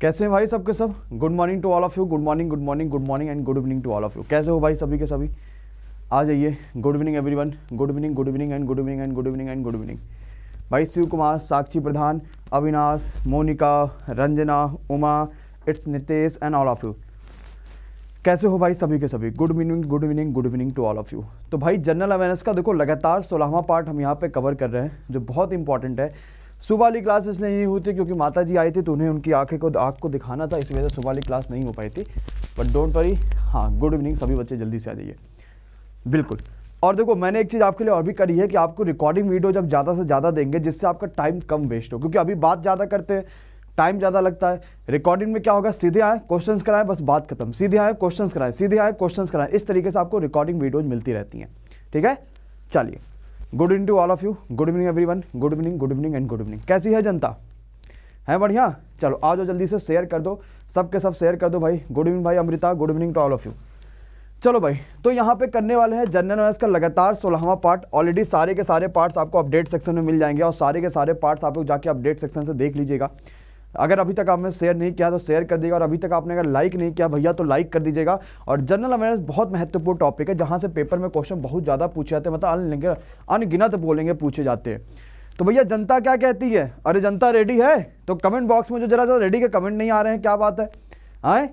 कैसे हैं भाई सबके सब good morning to all of you good morning good morning good morning and good evening to all of you कैसे हो भाई सभी के सभी आ जाइए good evening everyone good evening good evening and good evening and good evening and good evening भाई Shiv Kumar Sakshi Pradhan Avinash Monika Ranjana Uma it's Nitesh and all of you कैसे हो भाई सभी के सभी good evening good evening good evening to all of you तो भाई general awareness का देखो लगातार सोलहवा पार्ट हम यहाँ पे कवर कर रहे हैं जो बहुत इंपॉर्टेंट है सुबह वाली क्लास इसलिए नहीं हुई थी क्योंकि माता जी आए थे तो उन्हें उनकी आंखें को आँख को दिखाना था इसी वजह से सुबह वाली क्लास नहीं हो पाई थी बट डोंट वरी हाँ गुड इवनिंग सभी बच्चे जल्दी से आ जाइए बिल्कुल और देखो मैंने एक चीज़ आपके लिए और भी करी है कि आपको रिकॉर्डिंग वीडियो जब ज़्यादा से ज़्यादा देंगे जिससे आपका टाइम कम वेस्ट हो क्योंकि अभी बात ज़्यादा करते हैं टाइम ज़्यादा लगता है रिकॉर्डिंग में क्या होगा सीधे आए क्वेश्चन कराएं बस बात खत्म सीधे आए क्वेश्चन कराएं सीधे आए क्वेश्चन कराएं इस तरीके से आपको रिकॉर्डिंग वीडियोज मिलती रहती हैं ठीक है चलिए good evening to all of you good evening every good evening good evening and good evening कैसी है जनता है बढ़िया चलो आ जाओ जल्दी से शेयर कर दो सब के सब शेयर कर दो भाई गुड इवनिंग भाई Amrita good evening to all of you चलो भाई तो यहाँ पे करने वाले हैं जनरल नॉलेज का लगातार सोलहवा पार्ट ऑलरेडी सारे के सारे पार्ट्स आपको अपडेट सेक्शन में मिल जाएंगे और सारे के सारे पार्ट्स आप लोग जाके अपडेट सेक्शन से देख लीजिएगा अगर अभी तक आपने शेयर नहीं किया तो शेयर कर दीजिएगा और अभी तक आपने अगर लाइक नहीं किया भैया तो लाइक कर दीजिएगा और जनरल अवेयरनेस बहुत महत्वपूर्ण टॉपिक है जहाँ से पेपर में क्वेश्चन बहुत ज़्यादा पूछे जाते हैं मतलब अनगिनत बोलेंगे पूछे जाते हैं तो भैया जनता क्या कहती है अरे जनता रेडी है तो कमेंट बॉक्स में जो जरा जरा रेडी के कमेंट नहीं आ रहे हैं क्या बात है आए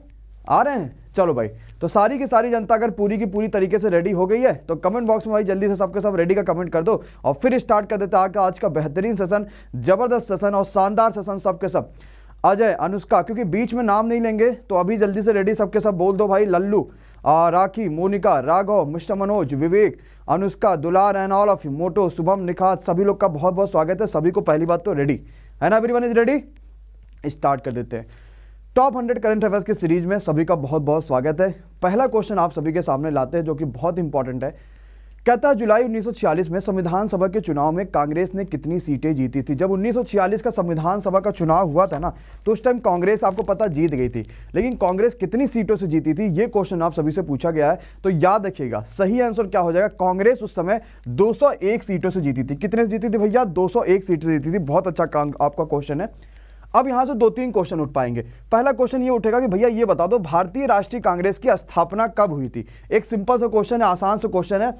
आ रहे हैं चलो भाई तो सारी की सारी जनता अगर पूरी की पूरी तरीके से रेडी हो गई है तो कमेंट बॉक्स में भाई जल्दी से सबके सब रेडी का कमेंट कर दो और फिर स्टार्ट कर देते हैं आज का बेहतरीन सेशन जबरदस्त सेशन और शानदार सेशन सबके सब अजय अनुष्का क्योंकि बीच में नाम नहीं लेंगे तो अभी जल्दी से रेडी सबके सब बोल दो भाई Lallu Rakhi Monika Raghav mister Manoj Vivek Anushka Dular and all of Moto Shubham Nikhat सभी लोग का बहुत बहुत स्वागत है सभी को पहली बात तो रेडी है ना एवरीवन इज रेडी स्टार्ट कर देते हैं टॉप हंड्रेड करंट अफेयर्स की सीरीज में सभी का बहुत बहुत स्वागत है पहला क्वेश्चन आप सभी के सामने लाते हैं जो कि बहुत इंपॉर्टेंट है कहता है जुलाई 1946 में संविधान सभा के चुनाव में कांग्रेस ने कितनी सीटें जीती थी जब 1946 का संविधान सभा का चुनाव हुआ था ना तो उस टाइम कांग्रेस आपको पता जीत गई थी लेकिन कांग्रेस कितनी सीटों से जीती थी ये क्वेश्चन आप सभी से पूछा गया है तो याद रखिएगा सही आंसर क्या हो जाएगा कांग्रेस उस समय दो सीटों से जीती थी कितने से जीती थी भैया दो सीटें जीती थी बहुत अच्छा आपका क्वेश्चन है अब यहां से दो तीन क्वेश्चन उठ पाएंगे पहला क्वेश्चन ये उठेगा कि भैया ये बता दो भारतीय राष्ट्रीय कांग्रेस की स्थापना कब हुई थी एक सिंपल सा क्वेश्चन है आसान सा क्वेश्चन है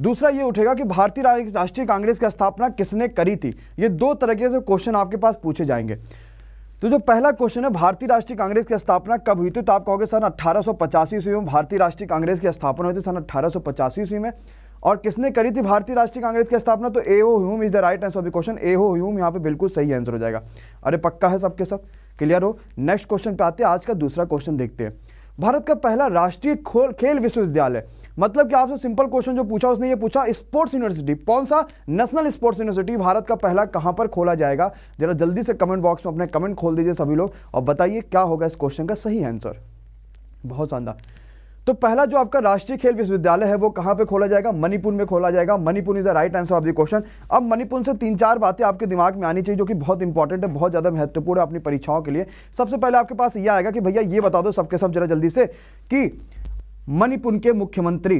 दूसरा ये उठेगा कि भारतीय राष्ट्रीय कांग्रेस की स्थापना किसने करी थी ये दो तरीके से क्वेश्चन आपके पास पूछे जाएंगे तो जो पहला क्वेश्चन है भारतीय राष्ट्रीय कांग्रेस की स्थापना कब हुई थी तो आप कहोगे सन अट्ठारह ईस्वी में भारतीय राष्ट्रीय कांग्रेस की स्थापना हुई थी सन अट्ठारह ईस्वी में और किसने करी थी भारतीय राष्ट्रीय कांग्रेस की स्थापना तो A O Hume is the right answer of the question A O Hume यहाँ पे बिल्कुल सही आंसर हो जाएगा अरे पक्का है सबके सब क्लियर हो नेक्स्ट क्वेश्चन पे आते हैं आज का दूसरा क्वेश्चन देखते हैं भारत का पहला राष्ट्रीय खेल विश्वविद्यालय मतलब कि आपसे सिंपल क्वेश्चन जो पूछा उसने ये पूछा स्पोर्ट्स यूनिवर्सिटी कौन सा नेशनल स्पोर्ट्स यूनिवर्सिटी भारत का पहला कहां पर खोला जाएगा जरा जल्दी से कमेंट बॉक्स में अपने कमेंट खोल दीजिए सभी लोग और बताइए क्या होगा इस क्वेश्चन का सही आंसर बहुत शानदार तो पहला जो आपका राष्ट्रीय खेल विश्वविद्यालय है वो कहां पे खोला जाएगा मणिपुर में खोला जाएगा Manipur is the right answer of the question अब मणिपुर से तीन चार बातें आपके दिमाग में आनी चाहिए जो कि बहुत इंपॉर्टेंट है बहुत ज़्यादा महत्वपूर्ण है अपनी परीक्षाओं के लिए सबसे पहले आपके पास ये आएगा कि भैया ये बता दो सबके सब जरा जल्दी से कि मणिपुर के मुख्यमंत्री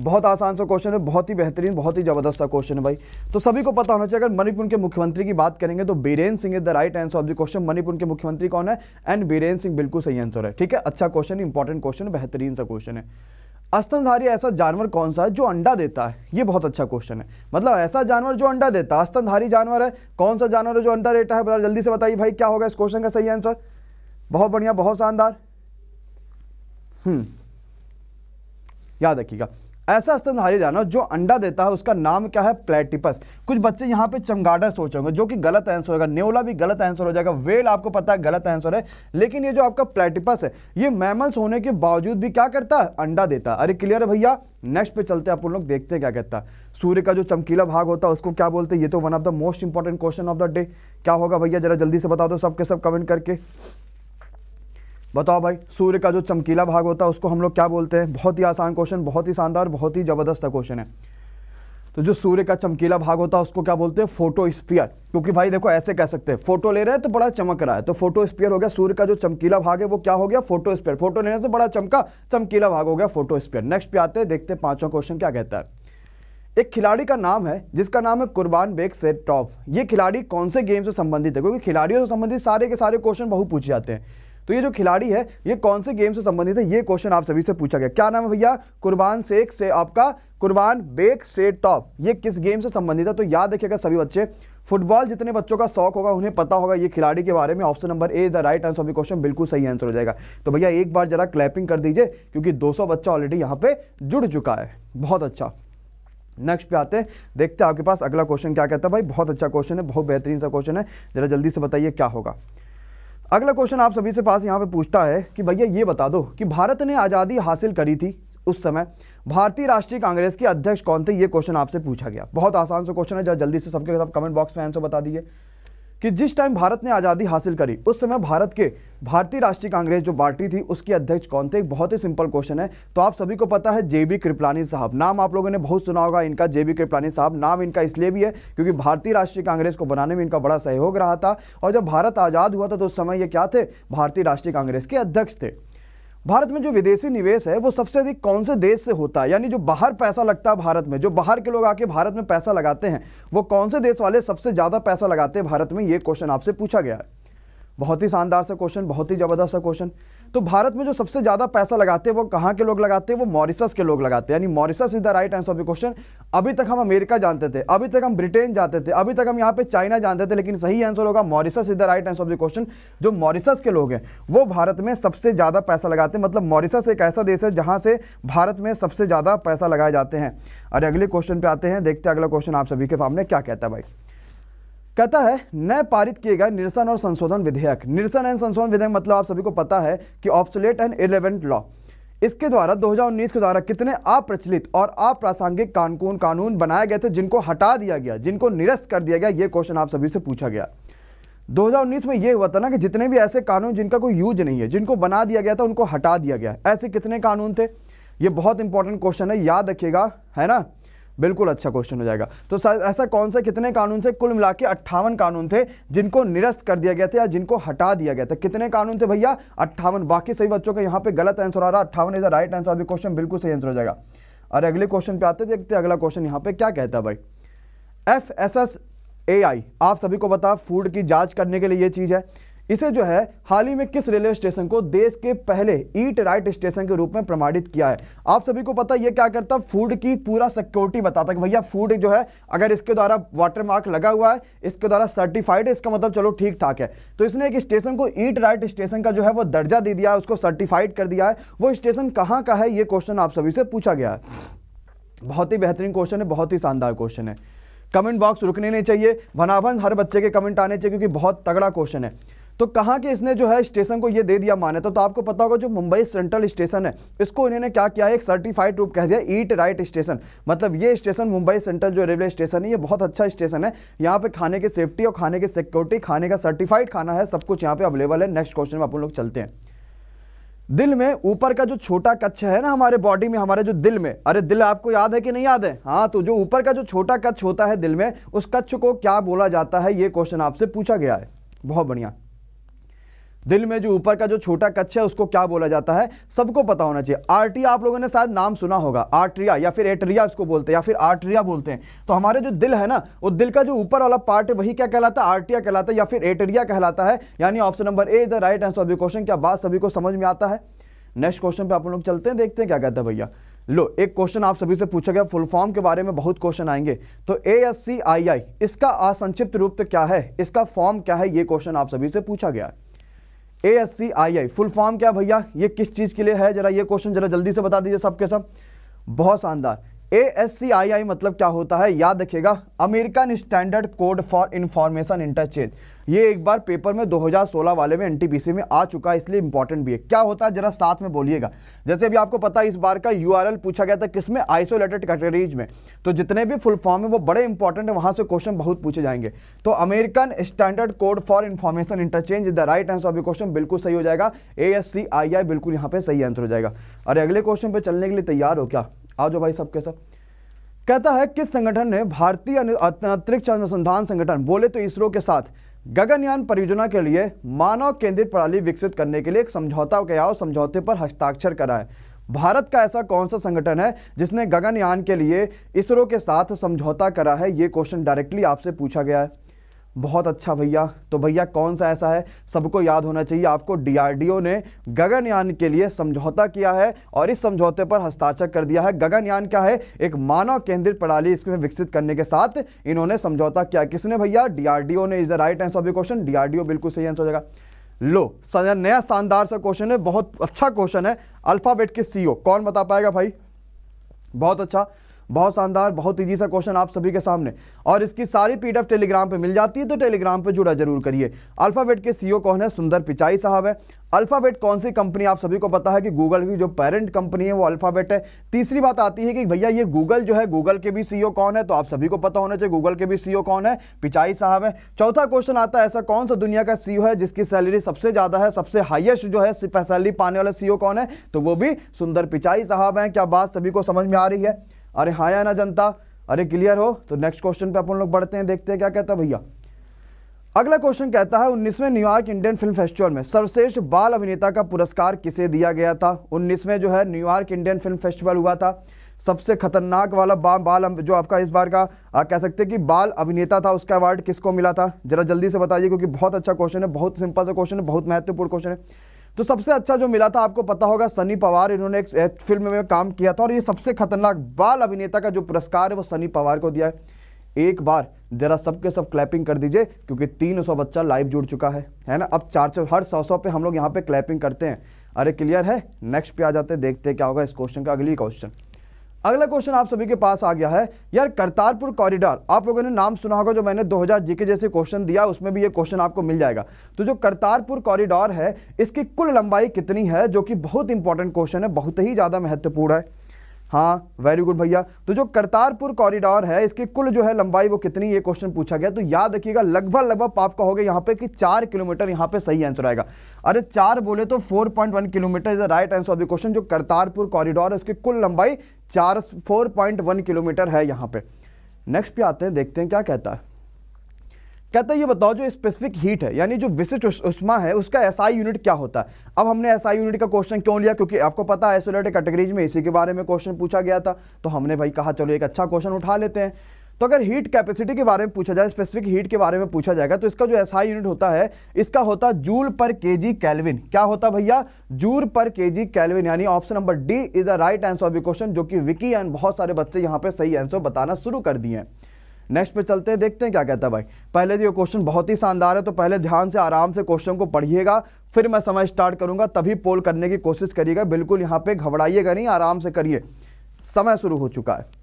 बहुत आसान सा क्वेश्चन है बहुत ही बेहतरीन बहुत ही ज़बरदस्त सा क्वेश्चन है भाई तो सभी को पता होना चाहिए अगर मणिपुर के मुख्यमंत्री की बात करेंगे तो Biren Singh is the right answer of the question Manipur के मुख्यमंत्री कौन है एंड बीरेन सिंह बिल्कुल सही आंसर है ठीक है अच्छा क्वेश्चन इंपॉर्टेंट क्वेश्चन बेहतरीन सा क्वेश्चन है अस्तनधारी ऐसा जानवर कौन सा है जो अंडा देता है ये बहुत अच्छा क्वेश्चन है मतलब ऐसा जानवर जो अंडा देता है अस्तनधारी जानवर है कौन सा जानवर है जो अंडा देता है जल्दी से बताइए भाई क्या होगा इस क्वेश्चन का सही आंसर बहुत बढ़िया बहुत शानदार हम्म। याद रखिएगा ऐसा स्तनधारी जानवर जो अंडा देता है उसका नाम क्या है प्लेटिपस कुछ बच्चे यहाँ पे चमगाडर सोचे होंगे जो कि गलत आंसर होगा नेवला भी गलत आंसर हो जाएगा वेल आपको पता है गलत आंसर है लेकिन ये जो आपका प्लेटिपस है ये मैमल्स होने के बावजूद भी क्या करता है अंडा देता अरे क्लियर है भैया नेक्स्ट पे चलते हैं आप लोग देखते हैं क्या कहता है सूर्य का जो चमकीला भाग होता है उसको क्या बोलते हैं ये तो one of the most important question of the day क्या होगा भैया जरा जल्दी से बता दो सबके सब कमेंट करके बताओ भाई सूर्य का जो चमकीला भाग होता है उसको हम लोग क्या बोलते हैं बहुत ही आसान क्वेश्चन बहुत ही शानदार बहुत ही ज़बरदस्त क्वेश्चन है तो जो सूर्य का चमकीला भाग होता है उसको क्या बोलते हैं फोटो स्पियर क्योंकि भाई देखो ऐसे कह सकते हैं फोटो ले रहे हैं तो बड़ा चमक रहा है तो फोटो स्पियर हो गया सूर्य का जो चमकीला भाग है वो क्या हो गया फोटो स्पियर फोटो लेने से बड़ा चमका चमकीला भाग हो गया फोटो स्पियर नेक्स्ट पे आते हैं देखते हैं पांचवा क्वेश्चन क्या कहता है एक खिलाड़ी का नाम है जिसका नाम है कुर्बान बेग टॉफ ये खिलाड़ी कौन से गेम से संबंधित है क्योंकि खिलाड़ियों से संबंधित सारे के सारे क्वेश्चन बहुत पूछे जाते हैं तो ये जो खिलाड़ी है ये कौन से गेम से संबंधित है ये क्वेश्चन आप सभी से पूछा गया क्या नाम है भैया कुर्बान शेख से आपका कुर्बान बेग स्टेट टॉप ये किस गेम से संबंधित है तो याद रखिएगा सभी बच्चे फुटबॉल जितने बच्चों का शौक होगा उन्हें पता होगा ये खिलाड़ी के बारे में option number A is the right answer of the question बिल्कुल सही आंसर हो जाएगा तो भैया एक बार जरा क्लैपिंग कर दीजिए क्योंकि 200 बच्चा ऑलरेडी यहाँ पे जुड़ चुका है बहुत अच्छा नेक्स्ट पे आते हैं देखते हैं आपके पास अगला क्वेश्चन क्या कहता है भाई बहुत अच्छा क्वेश्चन है बहुत बेहतरीन सा क्वेश्चन है जरा जल्दी से बताइए क्या होगा अगला क्वेश्चन आप सभी से पास यहाँ पे पूछता है कि भैया ये बता दो कि भारत ने आज़ादी हासिल करी थी उस समय भारतीय राष्ट्रीय कांग्रेस के अध्यक्ष कौन थे ये क्वेश्चन आपसे पूछा गया बहुत आसान सा क्वेश्चन है जहाँ जल्दी से सबके सब कमेंट बॉक्स में आंसर बता दीजिए कि जिस टाइम भारत ने आज़ादी हासिल करी उस समय भारत के भारतीय राष्ट्रीय कांग्रेस जो पार्टी थी उसकी अध्यक्ष कौन थे एक बहुत ही सिंपल क्वेश्चन है तो आप सभी को पता है जे बी कृपलानी साहब नाम आप लोगों ने बहुत सुना होगा इनका जे बी कृपलानी साहब नाम इनका इसलिए भी है क्योंकि भारतीय राष्ट्रीय कांग्रेस को बनाने में इनका बड़ा सहयोग रहा था और जब भारत आज़ाद हुआ था तो उस समय ये क्या थे भारतीय राष्ट्रीय कांग्रेस के अध्यक्ष थे भारत में जो विदेशी निवेश है वो सबसे अधिक कौन से देश से होता है यानी जो बाहर पैसा लगता है भारत में जो बाहर के लोग आके भारत में पैसा लगाते हैं वो कौन से देश वाले सबसे ज़्यादा पैसा लगाते हैं भारत में ये क्वेश्चन आपसे पूछा गया है बहुत ही शानदार सा क्वेश्चन बहुत ही ज़बरदस्त सा क्वेश्चन तो भारत में जो सबसे ज़्यादा पैसा लगाते हैं वो कहाँ के लोग लगाते हैं वो मॉरिसस के लोग लगाते हैं यानी Mauritius is the right answer of the question अभी तक हम अमेरिका जानते थे अभी तक हम ब्रिटेन जानते थे अभी तक हम यहाँ पे चाइना जानते थे लेकिन सही आंसर होगा Mauritius is the right answer of the question जो मॉरिसस के लोग हैं वो भारत में सबसे ज़्यादा पैसा लगाते हैं मतलब मॉरिसस एक ऐसा देश है जहाँ से भारत में सबसे ज़्यादा पैसा लगाए जाते हैं और अगले क्वेश्चन पे आते हैं देखते हैं अगला क्वेश्चन आप सभी के सामने क्या कहता है भाई कहता है नए पारित किए गए निरसन और संशोधन विधेयक निरसन एंड संशोधन विधेयक मतलब आप सभी को पता है कि ऑप्सुलेट एंड इलेवेंट लॉ इसके द्वारा 2019 के द्वारा कितने अप्रचलित और अप्रासंगिक कानून कानून बनाए गए थे जिनको हटा दिया गया जिनको निरस्त कर दिया गया ये क्वेश्चन आप सभी से पूछा गया 2019 में ये हुआ था ना कि जितने भी ऐसे कानून जिनका कोई यूज नहीं है जिनको बना दिया गया था उनको हटा दिया गया ऐसे कितने कानून थे ये बहुत इंपॉर्टेंट क्वेश्चन है याद रखिएगा है ना बिल्कुल अच्छा क्वेश्चन हो जाएगा तो ऐसा कौन सा कितने कानून थे कुल मिला के अट्ठावन कानून थे जिनको निरस्त कर दिया गया था या जिनको हटा दिया गया था कितने कानून थे भैया अट्ठावन बाकी सही बच्चों का यहाँ पे गलत आंसर आ रहा है अट्ठावन इज द राइट आंसर अभी क्वेश्चन बिल्कुल सही आंसर हो जाएगा और अगले क्वेश्चन पे आते देखते अगला क्वेश्चन यहाँ पे क्या कहता है भाई F S S A I आप सभी को बताओ फूड की जांच करने के लिए ये चीज़ है इसे जो है हाल ही में किस रेलवे स्टेशन को देश के पहले ईट राइट स्टेशन के रूप में प्रमाणित किया है आप सभी को पता है ये क्या करता फूड की पूरा सिक्योरिटी बताता कि भैया फूड जो है अगर इसके द्वारा वाटर मार्क लगा हुआ है इसके द्वारा सर्टिफाइड है इसका मतलब चलो ठीक ठाक है तो इसने एक स्टेशन को ईट राइट स्टेशन का जो है वो दर्जा दे दिया है उसको सर्टिफाइड कर दिया है वो स्टेशन कहाँ का है ये क्वेश्चन आप सभी से पूछा गया है बहुत ही बेहतरीन क्वेश्चन है बहुत ही शानदार क्वेश्चन है कमेंट बॉक्स रुकने नहीं चाहिए भनाभन हर बच्चे के कमेंट आने चाहिए क्योंकि बहुत तगड़ा क्वेश्चन है तो कहा कि इसने जो है स्टेशन को यह दे दिया मान्यता तो आपको पता होगा जो मुंबई सेंट्रल स्टेशन है इसको इन्होंने क्या किया है एक सर्टिफाइड रूप कह दिया ईट राइट स्टेशन मतलब ये स्टेशन मुंबई सेंट्रल जो रेलवे स्टेशन है ये बहुत अच्छा स्टेशन है यहाँ पे खाने की सेफ्टी और खाने की सिक्योरिटी खाने का सर्टिफाइड खाना है सब कुछ यहाँ पे अवेलेबल है नेक्स्ट क्वेश्चन में आप लोग चलते हैं दिल में ऊपर का जो छोटा कच्छ है ना हमारे बॉडी में हमारे जो दिल में अरे दिल आपको याद है कि नहीं याद है हाँ तो जो ऊपर का जो छोटा कच्छ होता है दिल में उस कच्छ को क्या बोला जाता है ये क्वेश्चन आपसे पूछा गया है बहुत बढ़िया दिल में जो ऊपर का जो छोटा कच्छ है उसको क्या बोला जाता है सबको पता होना चाहिए आर्टिया आप लोगों ने शायद नाम सुना होगा आर्ट्रिया या फिर एट्रिया इसको बोलते हैं या फिर आर्ट्रिया बोलते हैं तो हमारे जो दिल है ना वो दिल का जो ऊपर वाला पार्ट है वही क्या कहलाता है आर्टिया कहलाता है या फिर एटरिया कहलाता है यानी option number A the right answer अभी क्वेश्चन क्या बात सभी को समझ में आता है नेक्स्ट क्वेश्चन पर आप लोग चलते हैं देखते हैं क्या कहता है भैया लो एक क्वेश्चन आप सभी से पूछा गया फुल फॉर्म के बारे में बहुत क्वेश्चन आएंगे तो ए एस सी आई आई इसका असंक्षिप्त रूप तो क्या है इसका फॉर्म क्या है ये क्वेश्चन आप सभी से पूछा गया है A S C I I full form क्या भैया ये किस चीज़ के लिए है जरा ये क्वेश्चन जरा जल्दी से बता दीजिए सबके सब बहुत शानदार ए मतलब क्या होता है याद रखिएगा American standard code for information interchange ये एक बार पेपर में 2016 वाले में एनटीपीसी में आ चुका है इसलिए इंपॉर्टेंट भी है क्या होता है जरा साथ में बोलिएगा जैसे अभी आपको पता है इस बार का यूआरएल पूछा गया था किसमें आइसोलेटेड कैटेगरीज में तो जितने भी फुल फॉर्म है वो बड़े इंपॉर्टेंट है वहां से क्वेश्चन बहुत पूछे जाएंगे तो American standard code for information interchange the right answer of question बिल्कुल सही हो जाएगा ए बिल्कुल यहाँ पे सही आंसर हो जाएगा अरे अगले क्वेश्चन पर चलने के लिए तैयार हो क्या आ जाओ भाई सबके सब कहता है किस संगठन ने भारतीय अंतरिक्ष अनुसंधान संगठन बोले तो इसरो के साथ गगनयान परियोजना के लिए मानव केंद्रित प्रणाली विकसित करने के लिए एक समझौता किया और समझौते पर हस्ताक्षर करा है भारत का ऐसा कौन सा संगठन है जिसने गगनयान के लिए इसरो के साथ समझौता करा है ये क्वेश्चन डायरेक्टली आपसे पूछा गया है बहुत अच्छा भैया तो भैया कौन सा ऐसा है सबको याद होना चाहिए आपको डीआरडीओ ने गगनयान के लिए समझौता किया है और इस समझौते पर हस्ताक्षर कर दिया है गगनयान क्या है एक मानव केंद्रित प्रणाली इसमें विकसित करने के साथ इन्होंने समझौता किया किसने भैया डीआरडीओ ने is the right answer of you question DRDO बिल्कुल सही आंसर हो जाएगा लो नया शानदार सा क्वेश्चन है बहुत अच्छा क्वेश्चन है अल्फाबेट के सीओ e कौन बता पाएगा भाई बहुत अच्छा बहुत शानदार बहुत तेजी सा क्वेश्चन आप सभी के सामने और इसकी सारी पीडीएफ टेलीग्राम पे मिल जाती है तो टेलीग्राम पे जुड़ा जरूर करिए अल्फाबेट के सीईओ e कौन है सुंदर पिचाई साहब है अल्फाबेट कौन सी कंपनी आप सभी को पता है कि गूगल की जो पेरेंट कंपनी है वो अल्फाबेट है तीसरी बात आती है कि भैया ये गूगल जो है गूगल के भी सीईओ e कौन है तो आप सभी को पता होना चाहिए गूगल के भी सीईओ e कौन है पिचाई साहब है चौथा क्वेश्चन आता है ऐसा कौन सा दुनिया का सीईओ है जिसकी सैलरी सबसे ज़्यादा है सबसे हाइएस्ट जो है सैलरी पाने वाला सीईओ कौन है तो वो भी सुंदर पिचाई साहब हैं क्या बात सभी को समझ में आ रही है अरे हाँ या ना जनता अरे क्लियर हो तो नेक्स्ट क्वेश्चन पे अपन लोग बढ़ते हैं देखते हैं क्या कहता है भैया अगला क्वेश्चन कहता है उन्नीसवें न्यूयॉर्क इंडियन फिल्म फेस्टिवल में सर्वश्रेष्ठ बाल अभिनेता का पुरस्कार किसे दिया गया था उन्नीसवें जो है न्यूयॉर्क इंडियन फिल्म फेस्टिवल हुआ था सबसे खतरनाक वाला बा, बाल जो आपका इस बार का आ, कह सकते हैं कि बाल अभिनेता था उसका अवार्ड किसको मिला था जरा जल्दी से बताइए क्योंकि बहुत अच्छा क्वेश्चन है बहुत सिंपल सा क्वेश्चन है बहुत महत्वपूर्ण क्वेश्चन है तो सबसे अच्छा जो मिला था आपको पता होगा सनी पवार इन्होंने एक फिल्म में काम किया था और ये सबसे खतरनाक बाल अभिनेता का जो पुरस्कार है वो सनी पवार को दिया है एक बार जरा सबके सब क्लैपिंग कर दीजिए क्योंकि तीन सौ बच्चा लाइव जुड़ चुका है है ना अब चार सौ हर सौ सौ पे हम लोग यहाँ पे क्लैपिंग करते हैं अरे क्लियर है नेक्स्ट पे आ जाते हैं देखते हैं क्या होगा इस क्वेश्चन का अगली क्वेश्चन अगला क्वेश्चन आप सभी के पास आ गया है यार करतारपुर कॉरिडोर आप लोगों ने नाम सुना होगा जो मैंने 2000 जीके जैसे क्वेश्चन दिया उसमें भी ये क्वेश्चन आपको मिल जाएगा तो जो करतारपुर कॉरिडोर है इसकी कुल लंबाई कितनी है जो कि बहुत इंपॉर्टेंट क्वेश्चन है बहुत ही ज़्यादा महत्वपूर्ण है हाँ वेरी गुड भैया तो जो करतारपुर कॉरिडोर है इसकी कुल जो है लंबाई वो कितनी ये क्वेश्चन पूछा गया तो याद रखिएगा लगभग लगभग आप कहोगे यहाँ पे कि चार किलोमीटर यहाँ पे सही आंसर आएगा अरे चार बोले तो 4.1 kilometre is the right answer of the question जो करतारपुर कॉरिडोर है उसकी कुल लंबाई चार फोर पॉइंट वन किलोमीटर है यहाँ पे नेक्स्ट पे आते हैं देखते हैं क्या कहता है कहता है ये बताओ जो स्पेसिफिक हीट है यानी जो विशिष्ट उष्मा है उसका एसआई यूनिट क्या होता है अब हमने एसआई यूनिट का क्वेश्चन क्यों लिया क्योंकि आपको पता है आइसोलेटेड कैटेगरीज में इसी के बारे में क्वेश्चन पूछा गया था तो हमने भाई कहा चलो एक अच्छा क्वेश्चन उठा लेते हैं तो अगर हीट कैपेसिटी के बारे में पूछा जाए स्पेसिफिक हीट के बारे में पूछा जाएगा तो इसका जो एसआई यूनिट होता है इसका होता जूल पर केजी कैलविन क्या होता भैया जूल पर केजी कैलविन यानी option number D is the right answer of the question जो कि विकी एंड बहुत सारे बच्चे यहाँ पे सही आंसर बताना शुरू कर दिए हैं नेक्स्ट पे चलते हैं देखते हैं क्या कहता है भाई पहले तो ये क्वेश्चन बहुत ही शानदार है तो पहले ध्यान से आराम से क्वेश्चन को पढ़िएगा फिर मैं समय स्टार्ट करूंगा तभी पोल करने की कोशिश करिएगा बिल्कुल यहाँ पे घबराइएगा नहीं आराम से करिए समय शुरू हो चुका है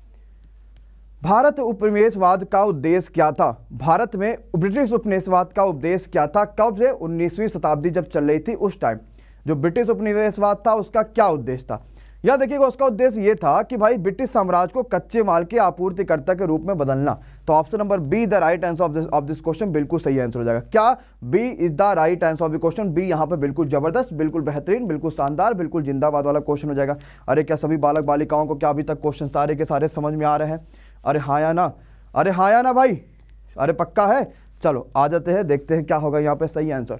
भारत उपनिवेशवाद का उद्देश्य क्या था भारत में ब्रिटिश उपनिवेशवाद का उपदेश क्या था कब से 19वीं शताब्दी जब चल रही थी उस टाइम जो ब्रिटिश उपनिवेशवाद था उसका क्या उद्देश्य था या देखिएगा उसका उद्देश्य ये था कि भाई ब्रिटिश साम्राज्य को कच्चे माल के आपूर्तिकर्ता के रूप में बदलना तो option number B the right answer of this of this question बिल्कुल सही आंसर हो जाएगा क्या B is the right answer of the question B यहाँ पर बिल्कुल जबरदस्त बिल्कुल बेहतरीन बिल्कुल शानदार बिल्कुल जिंदाबाद वाला क्वेश्चन हो जाएगा अरे क्या सभी बालक बालिकाओं को क्या अभी तक क्वेश्चन सारे के सारे समझ में आ रहे हैं अरे हाँ या ना अरे हाँ या ना भाई अरे पक्का है चलो आ जाते हैं देखते हैं क्या होगा यहाँ पे सही आंसर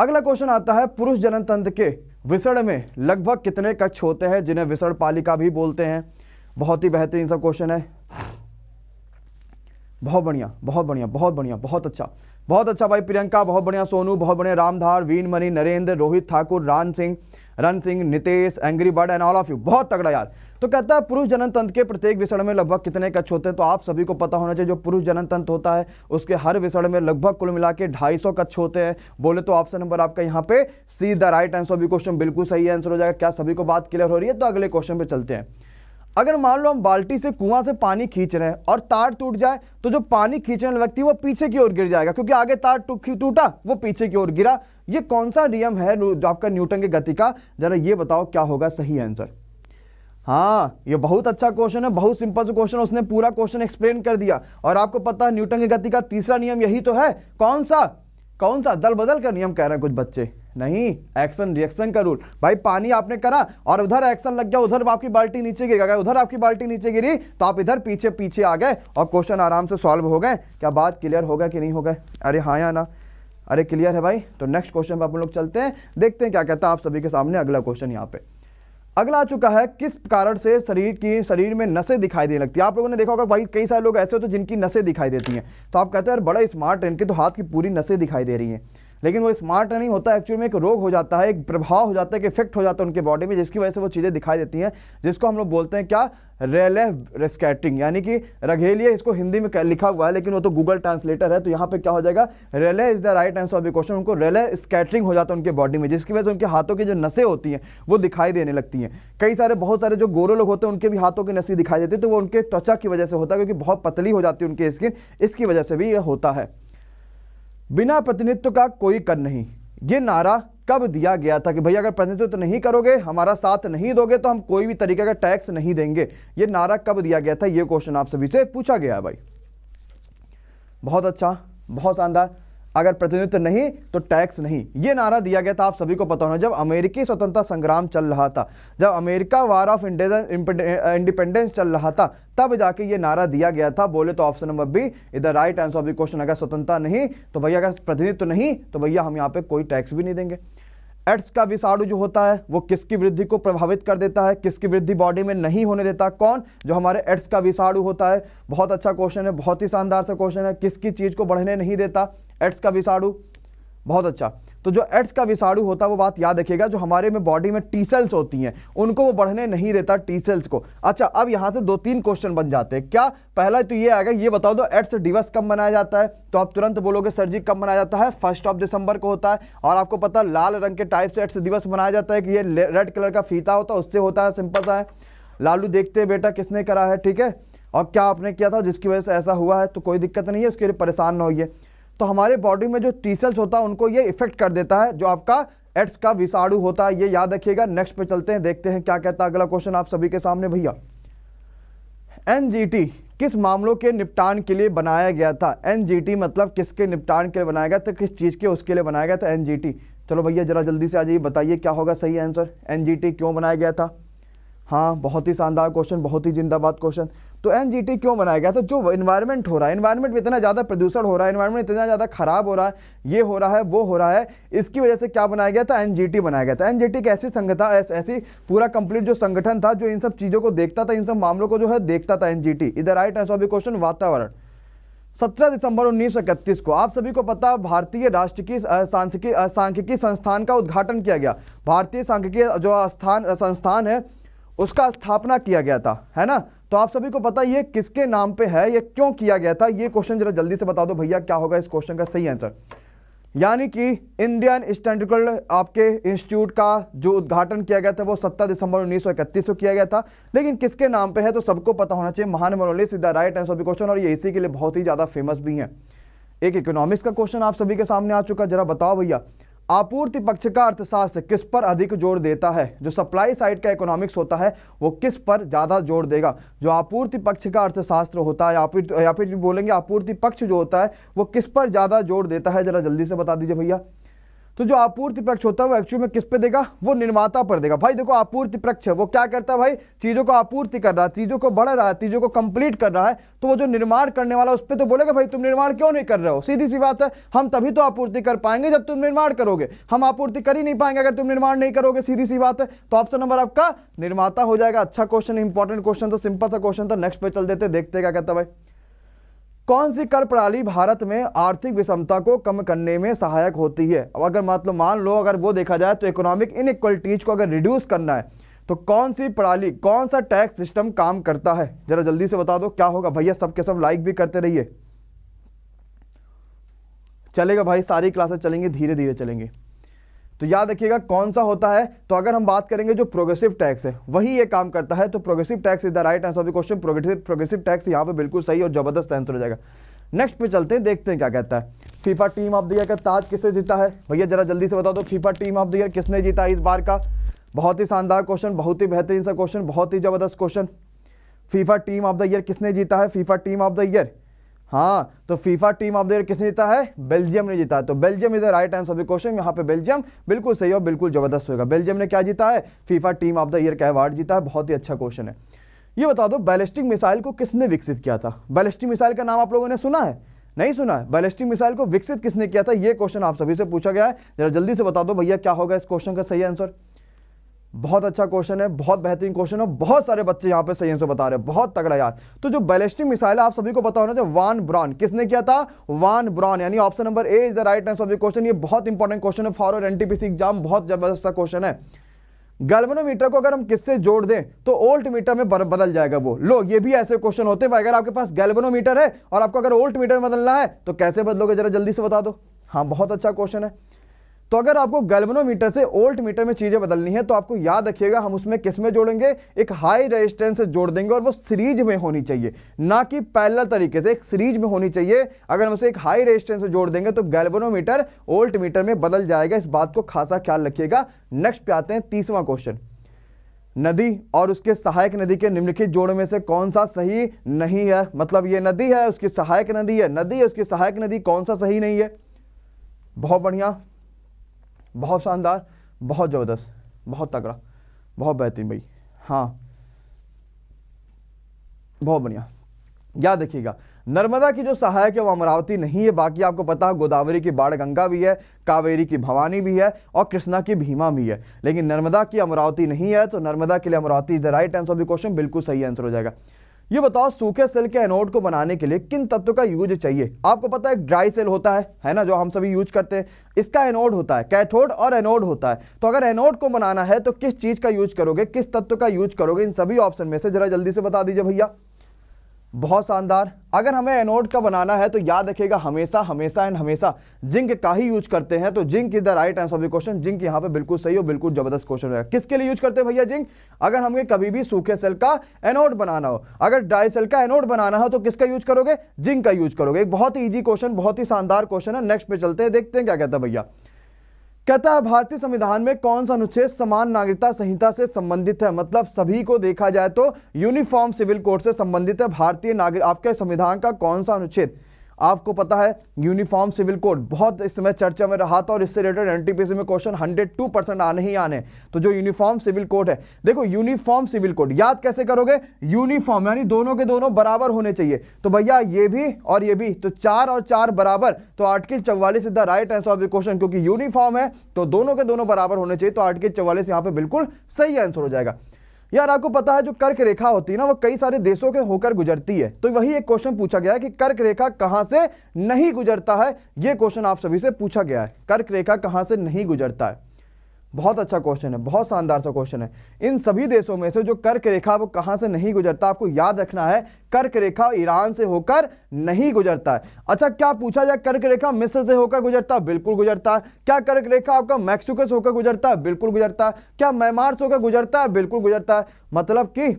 अगला क्वेश्चन आता है पुरुष जनतंत्र के विसर्ण में लगभग कितने कक्ष होते हैं जिन्हें विसर्ण पालिका भी बोलते हैं बहुत ही बेहतरीन सा क्वेश्चन है बहुत बढ़िया बहुत बढ़िया बहुत बढ़िया बहुत अच्छा बहुत अच्छा भाई प्रियंका बहुत बढ़िया सोनू बहुत बढ़िया रामधार वीन Mani Narendra Rohit Thakur Ran Singh Ran Singh Nitesh angry bird and all of you बहुत तगड़ा यार तो कहता है पुरुष जनन तंत्र के प्रत्येक विषण में लगभग कितने कक्ष होते हैं तो आप सभी को पता होना चाहिए जो पुरुष जनन तंत्र होता है उसके हर विषण में लगभग कुल मिला के ढाई सौ कक्ष होते हैं बोले तो ऑप्शन नंबर आपका यहाँ पे सी द राइट आंसर भी क्वेश्चन बिल्कुल सही आंसर हो जाएगा क्या सभी को बात क्लियर हो रही है तो अगले क्वेश्चन पे चलते हैं अगर मान लो हम बाल्टी से कुआं से पानी खींच रहे हैं और तार टूट जाए तो जो पानी खींचने वाला व्यक्ति वो पीछे की ओर गिर जाएगा क्योंकि आगे तार टूटा वो पीछे की ओर गिरा ये कौन सा नियम है आपका न्यूटन के गति का जरा ये बताओ क्या होगा सही आंसर हाँ ये बहुत अच्छा क्वेश्चन है बहुत सिंपल सा क्वेश्चन उसने पूरा क्वेश्चन एक्सप्लेन कर दिया और आपको पता है न्यूटन की गति का तीसरा नियम यही तो है कौन सा कौन सा दल बदल का नियम कह रहे हैं कुछ बच्चे नहीं एक्शन रिएक्शन का रूल भाई पानी आपने करा और उधर एक्शन लग गया उधर आपकी बाल्टी नीचे गिर अगर उधर आपकी बाल्टी नीचे गिरी तो आप इधर पीछे पीछे आ गए और क्वेश्चन आराम से सॉल्व हो गए क्या बात क्लियर होगा कि नहीं होगा अरे हाँ या ना अरे क्लियर है भाई तो नेक्स्ट क्वेश्चन पर आप लोग चलते हैं देखते हैं क्या कहता है आप सभी के सामने अगला क्वेश्चन यहाँ पे अगला आ चुका है किस कारण से शरीर की शरीर में नशे दिखाई देने लगती है आप लोगों ने देखा होगा भाई कई सारे लोग ऐसे होते तो जिनकी नशे दिखाई देती हैं तो आप कहते हैं यार बड़ा स्मार्ट है इनके तो हाथ की पूरी नशे दिखाई दे रही हैं लेकिन वो स्मार्ट नहीं होता एक्चुअल में एक रोग हो जाता है एक प्रभाव हो जाता है एक इफेक्ट हो जाता है उनके बॉडी में जिसकी वजह से वो चीज़ें दिखाई देती हैं जिसको हम लोग बोलते हैं क्या रेले रेस्कैटिंग यानी कि रघेलिया इसको हिंदी में लिखा हुआ है लेकिन वो तो गूगल ट्रांसलेटर है तो यहाँ पे क्या हो जाएगा Rayleigh is the right answer of the question उनको रेले स्कैटरिंग हो जाता है उनके बॉडी में जिसकी वजह से उनके हाथों की जो नसें होती हैं वो दिखाई देने लगती हैं कई सारे बहुत सारे जो गोरे लोग होते हैं उनके भी हाथों की नसें दिखाई देती है तो वो उनके त्वचा की वजह से होता है क्योंकि बहुत पतली हो जाती है उनकी स्किन इसकी वजह से भी यह होता है बिना प्रतिनिधित्व का कोई कर नहीं ये नारा कब दिया गया था कि भैया अगर प्रतिनिधित्व तो नहीं करोगे हमारा साथ नहीं दोगे तो हम कोई भी तरीके का टैक्स नहीं देंगे ये नारा कब दिया गया था ये क्वेश्चन आप सभी से पूछा गया है भाई बहुत अच्छा बहुत शानदार अगर प्रतिनिधित्व नहीं तो टैक्स नहीं ये नारा दिया गया था आप सभी को पता होना जब अमेरिकी स्वतंत्रता संग्राम चल रहा था जब अमेरिका वार ऑफ इंडिपेंडेंस चल रहा था तब जाके ये नारा दिया गया था बोले तो ऑप्शन नंबर बी इधर right answer of the question अगर स्वतंत्रता नहीं तो भैया अगर प्रतिनिधित्व नहीं तो भैया हम यहाँ पे कोई टैक्स भी नहीं देंगे एड्स का विषाणु जो होता है वो किसकी वृद्धि को प्रभावित कर देता है किसकी वृद्धि बॉडी में नहीं होने देता कौन जो हमारे एड्स का विषाणु होता है बहुत अच्छा क्वेश्चन है बहुत ही शानदार सा क्वेश्चन है किसकी चीज़ को बढ़ने नहीं देता एड्स का विषाणु बहुत अच्छा तो जो एड्स का विषाणु होता है वो बात याद रखिएगा जो हमारे में बॉडी में टी सेल्स होती हैं उनको वो बढ़ने नहीं देता टी सेल्स को अच्छा अब यहाँ से दो तीन क्वेश्चन बन जाते हैं क्या पहला तो ये आएगा ये बताओ दो तो एड्स डिवस कब मनाया जाता है तो आप तुरंत बोलोगे सर जी कब मनाया जाता है फर्स्ट ऑफ दिसंबर को होता है और आपको पता लाल रंग के टाइप से एड्स दिवस मनाया जाता है कि ये रेड कलर का फीता होता है उससे होता है सिंपल सा है लालू देखते हैं बेटा किसने करा है ठीक है और क्या आपने किया था जिसकी वजह से ऐसा हुआ है तो कोई दिक्कत नहीं है उसके लिए परेशान ना होइए तो हमारे बॉडी में जो टी सेल्स होता है उनको ये इफेक्ट कर देता है जो आपका एड्स का विषाणु होता है ये याद रखिएगा नेक्स्ट पे चलते हैं देखते हैं क्या कहता है अगला क्वेश्चन आप सभी के सामने भैया एनजीटी किस मामलों के निपटान के लिए बनाया गया था एनजीटी मतलब किसके निपटान के लिए बनाया गया था किस चीज़ के उसके लिए बनाया गया था एनजीटी चलो भैया ज़रा जल्दी से आ जाइए बताइए क्या होगा सही आंसर एनजीटी क्यों बनाया गया था हाँ बहुत ही शानदार क्वेश्चन बहुत ही जिंदाबाद क्वेश्चन तो एन क्यों बनाया गया तो जो इन्वायरमेंट हो रहा है इन्वायरमेंट इतना ज़्यादा प्रदूषण हो रहा है इन्वायरमेंट इतना ज़्यादा खराब हो रहा है ये हो रहा है वो हो रहा है इसकी वजह से क्या बनाया गया था एन बनाया गया था एन एक ऐसी संगठन ऐसी पूरा कंप्लीट जो संगठन था जो इन सब चीज़ों को देखता था इन सब मामलों को जो है देखता था एन इधर राइट आंसर ऑफ क्वेश्चन वातावरण 17 दिसंबर इकतीस को आप सभी को पता भारतीय राष्ट्र की सांख्यिकी सांख्यिकी संस्थान का उद्घाटन किया गया भारतीय सांख्यिकी जो स्थान संस्थान है उसका स्थापना किया गया था है ना तो आप सभी को पता ये किसके नाम पे है ये क्यों किया गया था ये क्वेश्चन जरा जल्दी से बता दो भैया क्या होगा इस क्वेश्चन का सही आंसर यानी कि इंडियन स्टैंडर्ड आपके इंस्टीट्यूट का जो उद्घाटन किया गया था वो 17 दिसंबर उन्नीस को किया गया था लेकिन किसके नाम पे है तो सबको पता होना चाहिए महान मनोली सीधा राइट आंसर भी क्वेश्चन और ये इसी के लिए बहुत ही ज़्यादा फेमस भी है एक इकोनॉमिक्स का क्वेश्चन आप सभी के सामने आ चुका जरा बताओ भैया आपूर्ति पक्ष का अर्थशास्त्र किस पर अधिक जोर देता है जो सप्लाई साइड का इकोनॉमिक्स होता है वो किस पर ज़्यादा जोर देगा जो आपूर्ति पक्ष का अर्थशास्त्र होता है या फिर तो, या फिर बोलेंगे आपूर्ति पक्ष जो होता है वो किस पर ज़्यादा जोर देता है ज़रा जल्दी से बता दीजिए भैया तो जो आपूर्ति पक्ष होता है वो एक्चुअल में किस पे देगा वो निर्माता पर देगा भाई देखो आपूर्ति पक्ष है वो क्या करता है भाई चीज़ों को आपूर्ति कर रहा है चीज़ों को बढ़ रहा है चीज़ों को कंप्लीट कर रहा है तो वो जो निर्माण करने वाला उस पर तो बोलेगा भाई तुम निर्माण क्यों नहीं कर रहे हो सीधी सी बात है हम तभी तो आपूर्ति कर पाएंगे जब तुम निर्माण करोगे हम आपूर्ति कर ही नहीं पाएंगे अगर तुम निर्माण नहीं करोगे सीधी सी बात है तो ऑप्शन नंबर आपका निर्माता हो जाएगा अच्छा क्वेश्चन इंपॉर्टेंट क्वेश्चन था सिंपल सा क्वेश्चन था नेक्स्ट पे चल देते देखते क्या कहता भाई कौन सी कर प्रणाली भारत में आर्थिक विषमता को कम करने में सहायक होती है अब अगर मतलब मान लो अगर वो देखा जाए तो इकोनॉमिक इनक्वलिटीज को अगर रिड्यूस करना है तो कौन सी प्रणाली कौन सा टैक्स सिस्टम काम करता है जरा जल्दी से बता दो क्या होगा भैया सबके सब लाइक भी करते रहिए चलेगा भाई सारी क्लासेस चलेंगे धीरे धीरे चलेंगे तो याद रखिएगा कौन सा होता है तो अगर हम बात करेंगे जो प्रोग्रेसिव टैक्स है वही ये काम करता है तो progressive tax is the right answer of the question progressive progressive tax यहाँ पे बिल्कुल सही और जबरदस्त आंसर हो जाएगा नेक्स्ट पे चलते हैं देखते हैं क्या कहता है FIFA team of the year का ताज किसने जीता है भैया जरा जल्दी से बता दो FIFA team of the year किसने जीता इस बार का बहुत ही शानदार क्वेश्चन बहुत ही बेहतरीन सा क्वेश्चन बहुत ही जबरदस्त question FIFA team of the year किसने जीता है FIFA team of the year हाँ तो FIFA team of the year किसने जीता है बेल्जियम ने जीता है तो Belgium is the right answer of the question यहाँ पे बेल्जियम बिल्कुल सही और बिल्कुल जबरदस्त होगा बेल्जियम ने क्या जीता है FIFA team of the year का अवार्ड जीता है बहुत ही अच्छा क्वेश्चन है ये बता दो बैलिस्टिक मिसाइल को किसने विकसित किया था बैलिस्टिक मिसाइल का नाम आप लोगों ने सुना है नहीं सुना है बैलिस्टिक मिसाइल को विकसित किसने किया था ये क्वेश्चन आप सभी से पूछा गया है जरा जल्दी से बता दो भैया क्या होगा इस क्वेश्चन का सही आंसर बहुत अच्छा क्वेश्चन है बहुत बेहतरीन क्वेश्चन है बहुत सारे बच्चे यहाँ पे सही आंसर बता रहे हैं बहुत तगड़ा यार तो जो बैलिस्टिक मिसाइल है आप सभी को पता होना चाहिए वान ब्रॉन किसने किया था वान ब्रॉन यानी option number A is the right answer of the question ये बहुत इंपॉर्टेंट क्वेश्चन है फॉर एनटीपीसी एग्जाम बहुत जबरदस्त क्वेश्चन है गल्वनोमीटर को अगर हम किससे जोड़ दें तो ओल्ट मीटर में बदल जाएगा वो लोग ये भी ऐसे क्वेश्चन होते हैं अगर आपके पास गैल्वनोमीटर है और आपको अगर ओल्ट मीटर में बदलना है तो कैसे बदलोगे जरा जल्दी से बता दो हाँ बहुत अच्छा क्वेश्चन है तो अगर आपको गल्वनोमीटर से ओल्ट मीटर में चीज़ें बदलनी है तो आपको याद रखिएगा हम उसमें किस में जोड़ेंगे एक हाई रेजिस्टेंस से जोड़ देंगे और वो सीरीज में होनी चाहिए ना कि पैरल तरीके से एक सीरीज में होनी चाहिए अगर हम उसे एक हाई रेजिस्टेंस से जोड़ देंगे तो गैल्वनोमीटर ओल्ट मीटर में बदल जाएगा इस बात को खासा ख्याल रखिएगा नेक्स्ट पे आते हैं तीसवा क्वेश्चन नदी और उसके सहायक नदी के निम्नलिखित जोड़ में से कौन सा सही नहीं है मतलब ये नदी है उसकी सहायक नदी है नदी है उसकी सहायक नदी कौन सा सही नहीं है बहुत बढ़िया बहुत शानदार बहुत ज़बरदस्त बहुत तगड़ा बहुत बेहतरीन भाई हाँ बहुत बढ़िया याद रखिएगा नर्मदा की जो सहायक है वो अमरावती नहीं है बाकी आपको पता है गोदावरी की बाढ़ गंगा भी है कावेरी की भवानी भी है और कृष्णा की भीमा भी है लेकिन नर्मदा की अमरावती नहीं है तो नर्मदा के लिए Amravati is the right answer of the question बिल्कुल सही आंसर हो जाएगा ये बताओ सूखे सेल के एनोड को बनाने के लिए किन तत्व का यूज चाहिए आपको पता है ड्राई सेल होता है है ना जो हम सभी यूज करते हैं इसका एनोड होता है कैथोड और एनोड होता है तो अगर एनोड को बनाना है तो किस चीज का यूज करोगे किस तत्व का यूज करोगे इन सभी ऑप्शन में से जरा जल्दी से बता दीजिए भैया बहुत शानदार अगर हमें एनोड का बनाना है तो याद रखिएगा हमेशा हमेशा एंड हमेशा जिंक का ही यूज करते हैं तो zinc is the right answer of the question zinc यहां पे बिल्कुल सही हो बिल्कुल जबरदस्त क्वेश्चन होगा किसके लिए यूज करते हैं भैया जिंक अगर हमें कभी भी सूखे सेल का एनोड बनाना हो अगर ड्राई सेल का एनोड बनाना हो तो किसका यूज करोगे जिंक का यूज करोगे एक बहुत ही ईजी क्वेश्चन बहुत ही शानदार क्वेश्चन है नेक्स्ट पे चलते हैं देखते हैं क्या कहता है भैया कहता है भारतीय संविधान में कौन सा अनुच्छेद समान नागरिकता संहिता से संबंधित है मतलब सभी को देखा जाए तो यूनिफॉर्म सिविल कोड से संबंधित है भारतीय नागरिक आपके संविधान का कौन सा अनुच्छेद आपको पता है यूनिफॉर्म सिविल कोड बहुत इस समय चर्चा में रहा था और इससे रिलेटेड एनटीपीसी में क्वेश्चन 102 परसेंट आने ही आने तो जो यूनिफॉर्म सिविल कोड है देखो यूनिफॉर्म सिविल कोड याद कैसे करोगे यूनिफॉर्म यानी दोनों के दोनों बराबर होने चाहिए तो भैया ये भी और ये भी तो चार और चार बराबर तो आर्टिकल चौवालीस is the right answer of the question क्योंकि यूनिफॉर्म है तो दोनों के दोनों बराबर होने चाहिए तो आर्टिकल चौवालीस यहाँ पे बिल्कुल सही आंसर हो जाएगा यार आपको पता है जो कर्क रेखा होती है ना वो कई सारे देशों के होकर गुजरती है तो वही एक क्वेश्चन पूछा गया है कि कर्क रेखा कहां से नहीं गुजरता है ये क्वेश्चन आप सभी से पूछा गया है कर्क रेखा कहां से नहीं गुजरता है बहुत अच्छा क्वेश्चन है बहुत शानदार सा क्वेश्चन है इन सभी देशों में से जो कर्क रेखा वो कहाँ से नहीं गुजरता आपको याद रखना है कर्क रेखा ईरान से होकर नहीं गुजरता है अच्छा क्या पूछा जाए कर्क रेखा मिस्र से होकर गुजरता है बिल्कुल गुजरता है क्या कर्क रेखा आपका मैक्सिको से होकर गुजरता है बिल्कुल गुजरता है क्या म्यांमार से होकर गुजरता है बिल्कुल गुजरता है मतलब कि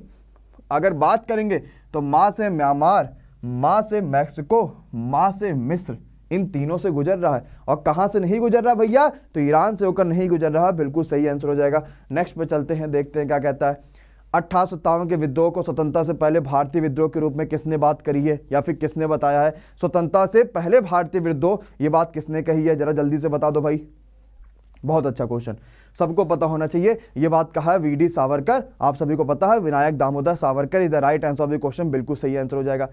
अगर बात करेंगे तो माँ से म्यांमार माँ से मैक्सिको माँ से मिस्र इन तीनों से गुजर रहा है और कहां से नहीं गुजर रहा भैया तो ईरान से होकर नहीं गुजर रहा बिल्कुल सही आंसर हो जाएगा नेक्स्ट पे चलते हैं देखते हैं क्या कहता है अट्ठारह सत्तावन के विद्रोह को स्वतंत्रता से पहले भारतीय विद्रोह के रूप में किसने बात करी है या फिर किसने बताया है स्वतंत्रता से पहले भारतीय विद्रोह ये बात किसने कही है जरा जल्दी से बता दो भाई बहुत अच्छा क्वेश्चन सबको पता होना चाहिए यह बात कहा है वीडी सावरकर आप सभी को पता है Vinayak Damodar Savarkar is the right answer of the question बिल्कुल सही आंसर हो जाएगा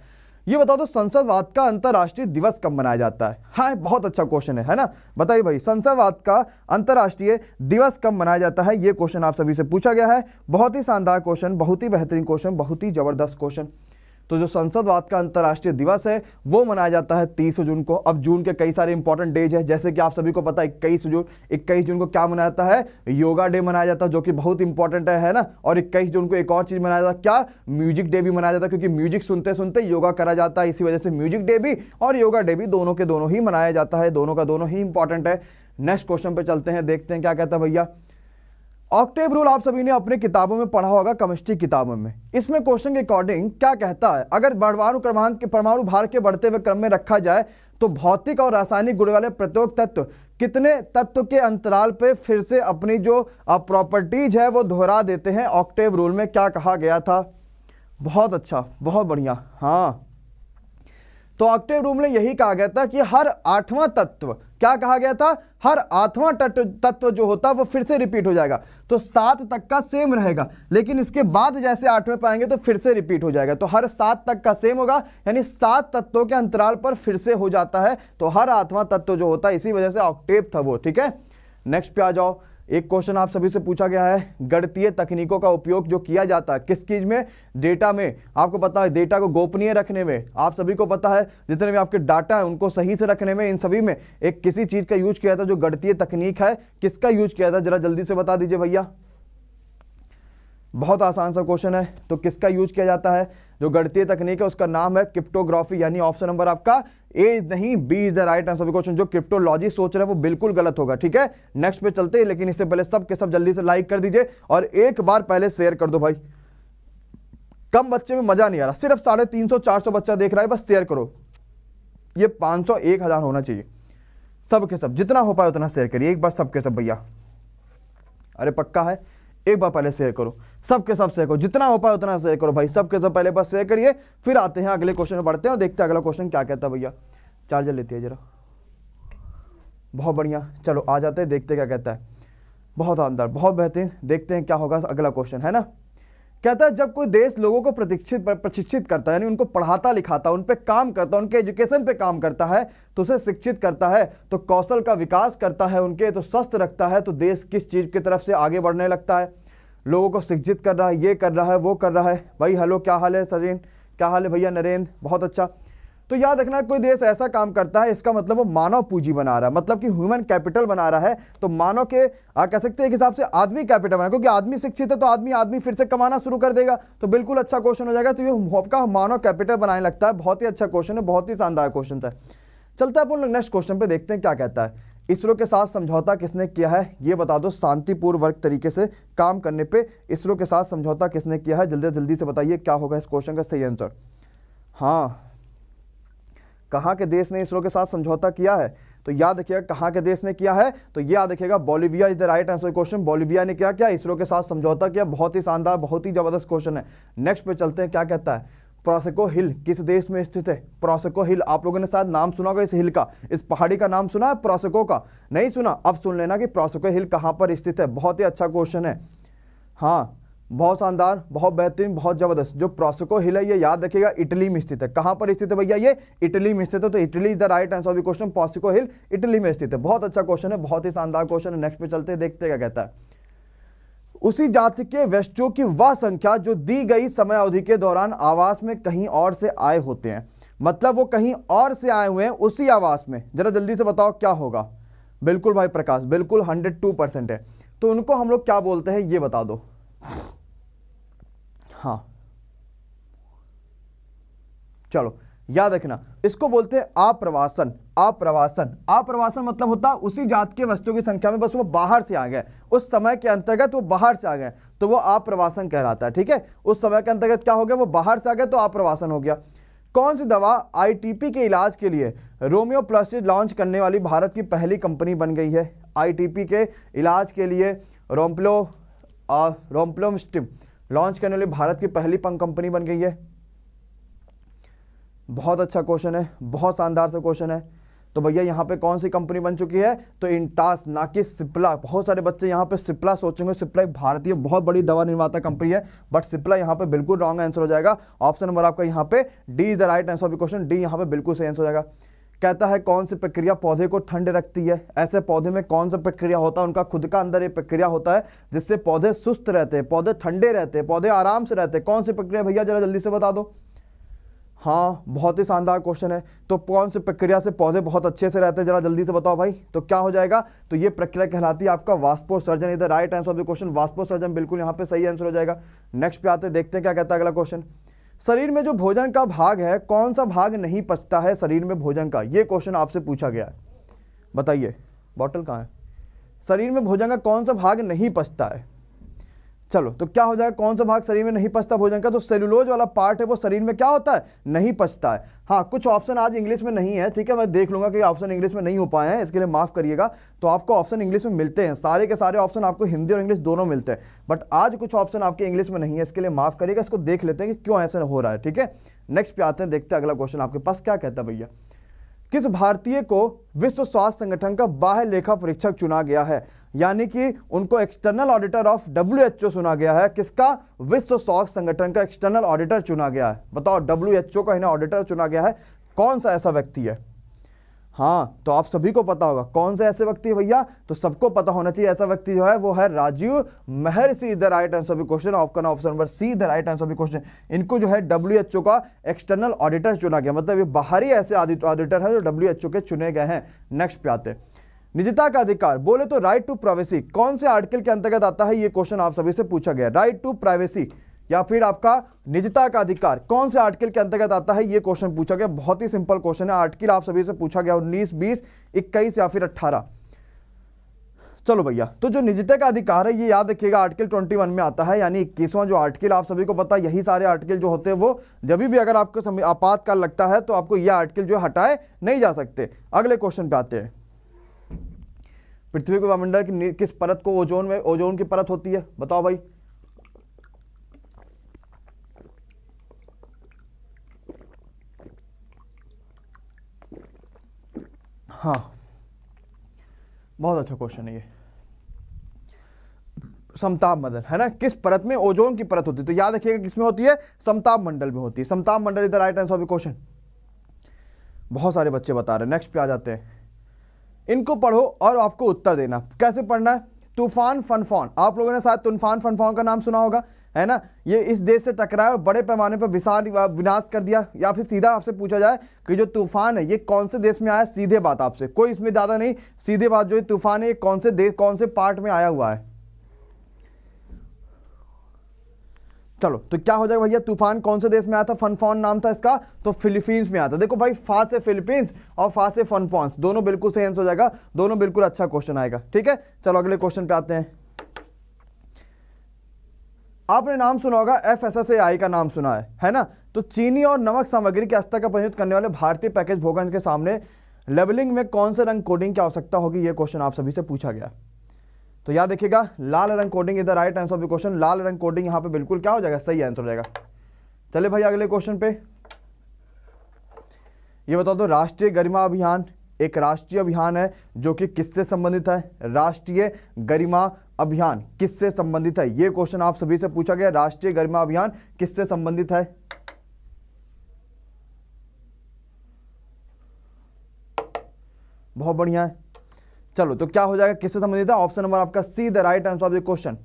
ये बता दो तो संसदवाद का अंतर्राष्ट्रीय दिवस कब मनाया जाता है हाँ बहुत अच्छा क्वेश्चन है है ना बताइए भाई संसदवाद का अंतर्राष्ट्रीय दिवस कब मनाया जाता है ये क्वेश्चन आप सभी से पूछा गया है बहुत ही शानदार क्वेश्चन बहुत ही बेहतरीन क्वेश्चन बहुत ही जबरदस्त क्वेश्चन तो जो संसदवाद का अंतर्राष्ट्रीय दिवस है वो मनाया जाता है तीस जून को अब जून के कई सारे इंपॉर्टेंट डेज है जैसे कि आप सभी को पता है इक्कीस जून इक्कीस जून को क्या मनाया जाता है योगा डे मनाया जाता है जो कि बहुत इंपॉर्टेंट है, है ना और इक्कीस जून को एक और चीज़ मनाया जाता है क्या म्यूजिक डे भी मनाया जाता है क्योंकि म्यूजिक सुनते सुनते योगा करा जाता है इसी वजह से म्यूजिक डे भी और योगा डे भी दोनों के दोनों ही मनाया जाता है दोनों का दोनों ही इंपॉर्टेंट है नेक्स्ट क्वेश्चन पर चलते हैं देखते हैं क्या कहता है भैया ऑक्टेव रूल आप सभी ने अपने किताबों में पढ़ा होगा केमिस्ट्री किताबों में इसमें क्वेश्चन के अकॉर्डिंग क्या कहता है अगर परमाणु क्रमांक के परमाणु भार के बढ़ते हुए क्रम में रखा जाए तो भौतिक और रासायनिक गुण वाले प्रत्योग तत्व कितने तत्व के अंतराल पे फिर से अपनी जो प्रॉपर्टीज है वो दोहरा देते हैं ऑक्टेव रूल में क्या कहा गया था बहुत अच्छा बहुत बढ़िया हाँ तो ऑक्टेव रूल में यही कहा गया था कि हर आठवां तत्व क्या कहा गया था हर आठवां तत्व जो होता है वो फिर से रिपीट हो जाएगा तो सात तक का सेम रहेगा लेकिन इसके बाद जैसे आठवें पाएंगे तो फिर से रिपीट हो जाएगा तो हर सात तक का सेम होगा यानी सात तत्वों के अंतराल पर फिर से हो जाता है तो हर आठवां तत्व जो होता है इसी वजह से ऑक्टेव था वो ठीक है नेक्स्ट पे आ जाओ एक क्वेश्चन आप सभी से पूछा गया है गणतीय तकनीकों का उपयोग जो किया जाता है किस चीज में डेटा में आपको पता है डेटा को गोपनीय रखने में आप सभी को पता है जितने भी आपके डाटा है उनको सही से रखने में इन सभी में एक किसी चीज का यूज किया जाता है जो गणतीय तकनीक है किसका यूज किया जाता है जरा जल्दी से बता दीजिए भैया बहुत आसान सा क्वेश्चन है तो किसका यूज किया जाता है जो गणतीय तकनीक है उसका नाम है क्रिप्टोग्राफी यानी ऑप्शन नंबर आपका ए नहीं B is the right answer question जो क्रिप्टोलॉजी सोच रहे हैं वो बिल्कुल गलत होगा ठीक है नेक्स्ट पे चलते हैं लेकिन इससे पहले सब के सब जल्दी से लाइक कर दीजिए और एक बार पहले शेयर कर दो भाई कम बच्चे में मजा नहीं आ रहा सिर्फ साढ़े तीन सौ चार सौ बच्चा देख रहा है बस शेयर करो ये पांच सौ एक हज़ार होना चाहिए सबके सब जितना हो पाए उतना शेयर करिए एक बार सबके सब भैया अरे पक्का है एक बार पहले शेयर करो सबके सब शेयर करो जितना हो पाए उतना शेयर करो भाई सबके सब पहले बार शेयर करिए फिर आते हैं अगले क्वेश्चन में पढ़ते हैं और देखते हैं अगला क्वेश्चन क्या कहता है भैया चार्जर लेती है जरा बहुत बढ़िया चलो आ जाते हैं देखते क्या कहता है बहुत आमदार बहुत बेहतरीन देखते हैं क्या होगा अगला क्वेश्चन है ना कहता है जब कोई देश लोगों को प्रतिक्षित प्रशिक्षित करता है यानी उनको पढ़ाता लिखाता उन पर काम करता उनके एजुकेशन पे काम करता है तो उसे शिक्षित करता है तो कौशल का विकास करता है उनके तो स्वस्थ रखता है तो देश किस चीज़ की तरफ से आगे बढ़ने लगता है लोगों को शिक्षित कर रहा है ये कर रहा है वो कर रहा है भाई हेलो क्या हाल है सचिन क्या हाल है भैया नरेंद्र बहुत अच्छा तो याद रखना कोई देश ऐसा काम करता है इसका मतलब वो मानव पूंजी बना रहा है मतलब कि ह्यूमन कैपिटल बना रहा है तो मानव के आ, कह सकते हैं एक हिसाब से आदमी कैपिटल बना क्योंकि आदमी शिक्षित है तो आदमी आदमी फिर से कमाना शुरू कर देगा तो बिल्कुल अच्छा क्वेश्चन हो जाएगा तो ये आपका मानव कैपिटल बनाने लगता है बहुत ही अच्छा क्वेश्चन है बहुत ही शानदार क्वेश्चन था चलते अपन लोग नेक्स्ट क्वेश्चन पर देखते हैं क्या कहता है इसरो के साथ समझौता किसने किया है ये बता दो वर्ग तरीके से काम करने पर इसरो के साथ समझौता किसने किया है जल्दी जल्दी से बताइए क्या होगा इस क्वेश्चन का सही आंसर हाँ कहाँ के देश ने इसरो के साथ समझौता किया है तो याद रखिएगा कहाँ के देश ने किया है तो ये याद रखिएगा Bolivia is the right answer question Bolivia ने क्या किया इसरो के साथ समझौता किया बहुत ही शानदार बहुत ही जबरदस्त क्वेश्चन है नेक्स्ट पे चलते हैं क्या कहता है प्रोसेको हिल किस देश में स्थित है प्रोसेको हिल आप लोगों ने शायद नाम सुना होगा इस हिल का इस पहाड़ी का नाम सुना है प्रोसेको का नहीं सुना अब सुन लेना कि प्रोसेको हिल कहाँ पर स्थित है बहुत ही अच्छा क्वेश्चन है हाँ बहुत शानदार बहुत बेहतरीन बहुत ज़बरदस्त जो प्रोसेको हिल है ये याद रखिएगा इटली में स्थित है कहाँ पर स्थित है भैया ये इटली में स्थित है तो Italy is the right answer of the question prosecco hill Italy में स्थित है बहुत अच्छा क्वेश्चन है बहुत ही शानदार क्वेश्चन है नेक्स्ट पे चलते हैं देखते क्या कहता है उसी जाति के वैश्यों की वह संख्या जो दी गई समय अवधि के दौरान आवास में कहीं और से आए होते हैं मतलब वो कहीं और से आए हुए हैं उसी आवास में जरा जल्दी से बताओ क्या होगा बिल्कुल भाई प्रकाश बिल्कुल हंड्रेड टू परसेंट है तो उनको हम लोग क्या बोलते हैं ये बता दो हाँ चलो याद रखना इसको बोलते हैं आप्रवासन आप्रवासन आप्रवासन मतलब होता है उसी जात के वस्तुओं की संख्या में बस वो बाहर से आ गए उस समय के अंतर्गत वो बाहर से आ गए तो वो आप्रवासन कहलाता है ठीक है उस समय के अंतर्गत क्या हो गया वो बाहर से आ गए तो आप्रवासन हो गया कौन सी दवा आईटीपी के इलाज के लिए रोमियो प्लास्टिड लॉन्च करने वाली भारत की पहली कंपनी बन गई है आई के इलाज के लिए रोम्पलो रोम्पलोमस्टिम लॉन्च करने वाली भारत की पहली पंख कंपनी बन गई है बहुत अच्छा क्वेश्चन है बहुत शानदार सा क्वेश्चन है तो भैया यहाँ पे कौन सी कंपनी बन चुकी है तो इंटास ना कि सिप्ला बहुत सारे बच्चे यहाँ पे सिप्ला सोचेंगे सिप्ला एक भारतीय बहुत बड़ी दवा निर्माता कंपनी है बट सिप्ला यहाँ पे बिल्कुल रॉन्ग आंसर हो जाएगा ऑप्शन नंबर आपका यहाँ पे D is the right answer of question D यहाँ पे बिल्कुल सही आंसर हो जाएगा कहता है कौन सी प्रक्रिया पौधे को ठंड रखती है ऐसे पौधे में कौन सा प्रक्रिया होता है उनका खुद का अंदर ये प्रक्रिया होता है जिससे पौधे सुस्त रहते हैं पौधे ठंडे रहते हैं पौधे आराम से रहते हैं कौन सी प्रक्रिया भैया जरा जल्दी से बता दो हाँ बहुत ही शानदार क्वेश्चन है तो कौन सी प्रक्रिया से पौधे बहुत अच्छे से रहते हैं जरा जल्दी से बताओ भाई तो क्या हो जाएगा तो ये प्रक्रिया कहलाती है आपका वास्पोसर्जन इधर right answer of the question वास्पोसर्जन बिल्कुल यहाँ पे सही आंसर हो जाएगा नेक्स्ट पे आते देखते हैं क्या कहता है अगला क्वेश्चन शरीर में जो भोजन का भाग है कौन सा भाग नहीं पचता है शरीर में भोजन का ये क्वेश्चन आपसे पूछा गया है बताइए बॉटल कहाँ है शरीर में भोजन का कौन सा भाग नहीं पचता है चलो तो क्या हो जाएगा कौन सा भाग शरीर में नहीं पचता भोजन का तो सेलुलोज वाला पार्ट है वो शरीर में क्या होता है नहीं पचता है हाँ कुछ ऑप्शन आज इंग्लिश में नहीं है ठीक है मैं देख लूंगा कि ऑप्शन इंग्लिश में नहीं हो पाए हैं इसके लिए माफ़ करिएगा तो आपको ऑप्शन इंग्लिश में मिलते हैं सारे के सारे ऑप्शन आपको हिंदी और इंग्लिश दोनों मिलते हैं बट आज कुछ ऑप्शन आपके इंग्लिश में नहीं है इसके लिए माफ़ करिएगा इसको देख लेते हैं कि क्यों ऐसा हो रहा है ठीक है नेक्स्ट पे आते हैं देखते हैं अगला क्वेश्चन आपके पास क्या कहता है भैया किस भारतीय को विश्व स्वास्थ्य संगठन का बाह्य लेखा परीक्षक चुना गया है यानी कि उनको external auditor of W H चुना गया है किसका विश्व स्वास्थ्य संगठन का एक्सटर्नल ऑडिटर चुना गया है बताओ डब्ल्यू एच ओ का इन्हें ऑडिटर चुना गया है कौन सा ऐसा व्यक्ति है हाँ तो आप सभी को पता होगा कौन से ऐसे व्यक्ति भैया तो सबको पता होना चाहिए ऐसा व्यक्ति जो है वो है Rajiv Maharshi is the right answer of question option option number C the right answer of question इनको जो है डब्ल्यू का एक्सटर्नल ऑडिटर चुना गया मतलब ये बाहरी ऐसे ऑडिटर है जो डब्ल्यू के चुने गए हैं नेक्स्ट पे आते निजता का अधिकार बोले तो राइट टू प्राइवेसी कौन से आर्टिकल के अंतर्गत आता है ये क्वेश्चन आप सभी से पूछा गया राइट टू प्राइवेसी या फिर आपका निजता का अधिकार कौन से आर्टिकल के अंतर्गत आता है ये क्वेश्चन पूछा गया बहुत ही सिंपल क्वेश्चन है आर्टिकल आप सभी से पूछा गया उन्नीस बीस इक्कीस या फिर अट्ठारह चलो भैया तो जो निजता का अधिकार है ये याद रखिएगा आर्टिकल 21 में आता है यानी इक्कीसवां जो आर्टिकल आप सभी को पता है यही सारे आर्टिकल जो होते हैं वो जब भी अगर आपको आपातकाल लगता है तो आपको ये आर्टिकल जो हटाए नहीं जा सकते अगले क्वेश्चन पे आते हैं पृथ्वी के वायुमंडल की किस परत को ओजोन में ओजोन की परत होती है बताओ भाई हाँ बहुत अच्छा क्वेश्चन है ये समताप मंडल है ना किस परत में ओजोन की परत होती है तो याद रखिएगा किसमें होती है समताप मंडल में होती है समताप मंडल is the right answer of question बहुत सारे बच्चे बता रहे हैं नेक्स्ट पे आ जाते हैं इनको पढ़ो और आपको उत्तर देना कैसे पढ़ना है तूफान फनफॉन आप लोगों ने शायद तूफान फनफॉन का नाम सुना होगा है ना ये इस देश से टकराया और बड़े पैमाने पर विशाल विनाश कर दिया या फिर सीधा आपसे पूछा जाए कि जो तूफान है ये कौन से देश में आया सीधे बात आपसे कोई इसमें ज़्यादा नहीं सीधे बात जो तूफान है ये कौन से देश कौन से पार्ट में आया हुआ है चलो तो क्या हो जाएगा भैया तूफान कौन से देश में आया था फनफॉन नाम था इसका तो फिलीपींस में आया था देखो भाई फा से फिलीपींस और फा से फनफॉन्स दोनों बिल्कुल सही आंसर हो जाएगा दोनों बिल्कुल अच्छा क्वेश्चन आएगा ठीक है चलो अगले क्वेश्चन पे आते हैं आपने नाम सुना होगा F S S A I का नाम सुना है है ना तो चीनी और नमक सामग्री के अस्तर का प्रयुक्त करने वाले भारतीय पैकेज भोगन के सामने लेबलिंग में कौन से रंग कोडिंग की आवश्यकता होगी ये क्वेश्चन आप सभी से पूछा गया तो याद देखिएगा लाल रंग कोडिंग इधर right answer of the question लाल रंग कोडिंग यहाँ पे बिल्कुल क्या हो जाएगा सही आंसर हो जाएगा चले भाई अगले क्वेश्चन पे ये बता दो राष्ट्रीय गरिमा अभियान एक राष्ट्रीय अभियान है जो कि किससे संबंधित है राष्ट्रीय गरिमा अभियान किससे संबंधित है यह क्वेश्चन आप सभी से पूछा गया राष्ट्रीय गरिमा अभियान किससे संबंधित है बहुत बढ़िया है चलो तो क्या हो जाएगा किससे संबंधित है ऑप्शन नंबर आपका C the right answer of the question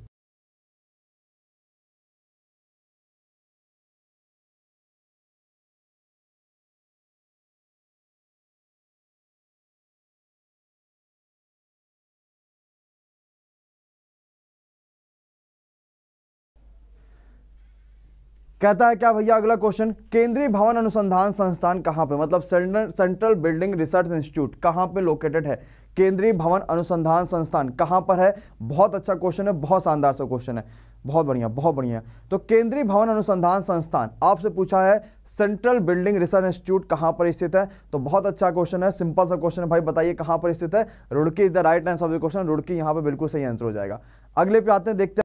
कहता है क्या भैया अगला क्वेश्चन केंद्रीय भवन अनुसंधान संस्थान कहाँ पे मतलब सेंट्रल बिल्डिंग रिसर्च इंस्टीट्यूट कहाँ पे लोकेटेड है केंद्रीय भवन अनुसंधान संस्थान कहाँ पर है बहुत अच्छा क्वेश्चन है बहुत शानदार सा क्वेश्चन है बहुत बढ़िया बहुत बढ़िया तो केंद्रीय भवन अनुसंधान संस्थान आपसे पूछा है सेंट्रल बिल्डिंग रिसर्च इंस्टीट्यूट कहाँ पर स्थित है तो बहुत अच्छा क्वेश्चन है सिंपल सा क्वेश्चन है भाई बताइए कहाँ पर स्थित है Roorkee is the right answer of the question Roorkee यहाँ पर बिल्कुल सही आंसर हो जाएगा अगले पे आते हैं देखते हैं